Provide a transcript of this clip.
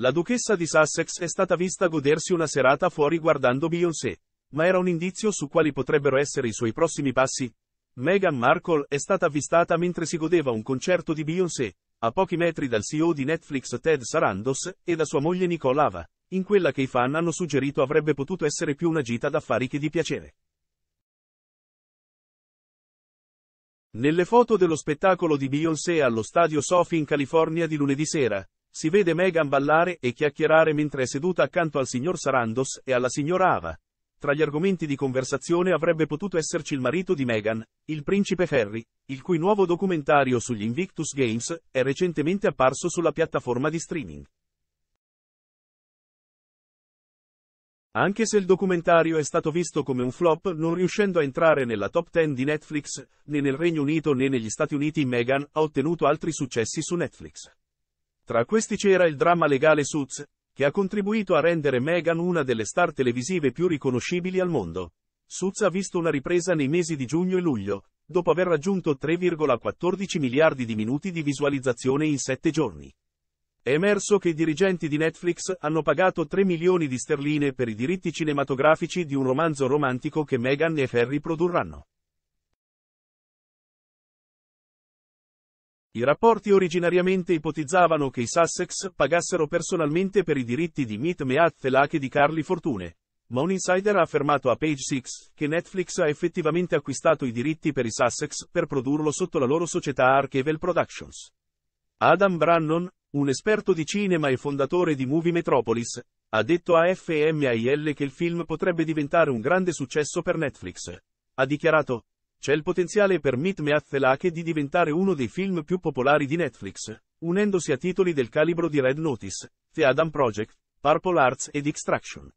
La duchessa di Sussex è stata vista godersi una serata fuori guardando Beyoncé. Ma era un indizio su quali potrebbero essere i suoi prossimi passi? Meghan Markle è stata avvistata mentre si godeva un concerto di Beyoncé, a pochi metri dal CEO di Netflix Ted Sarandos e da sua moglie Nicole Ava, in quella che i fan hanno suggerito avrebbe potuto essere più una gita d'affari che di piacere. Nelle foto dello spettacolo di Beyoncé allo stadio Sophie in California di lunedì sera, si vede Meghan ballare e chiacchierare mentre è seduta accanto al signor Sarandos e alla signora Ava. Tra gli argomenti di conversazione avrebbe potuto esserci il marito di Meghan, il principe Harry, il cui nuovo documentario sugli Invictus Games è recentemente apparso sulla piattaforma di streaming. Anche se il documentario è stato visto come un flop, non riuscendo a entrare nella top 10 di Netflix, né nel Regno Unito né negli Stati Uniti, Meghan ha ottenuto altri successi su Netflix. Tra questi c'era il dramma legale Suits, che ha contribuito a rendere Meghan una delle star televisive più riconoscibili al mondo. Suits ha visto una ripresa nei mesi di giugno e luglio, dopo aver raggiunto 3,14 miliardi di minuti di visualizzazione in 7 giorni. È emerso che i dirigenti di Netflix hanno pagato 3 milioni di sterline per i diritti cinematografici di un romanzo romantico che Meghan e Ferry produrranno. I rapporti originariamente ipotizzavano che i Sussex pagassero personalmente per i diritti di Meet Meat Felak e di Carly Fortune, ma un insider ha affermato a Page 6 che Netflix ha effettivamente acquistato i diritti per i Sussex per produrlo sotto la loro società Archevel Productions. Adam Brannon, un esperto di cinema e fondatore di Movie Metropolis, ha detto a FMIL che il film potrebbe diventare un grande successo per Netflix. Ha dichiarato, c'è il potenziale per Meet Me at the Thelake di diventare uno dei film più popolari di Netflix, unendosi a titoli del calibro di Red Notice, The Adam Project, Purple Arts ed Extraction.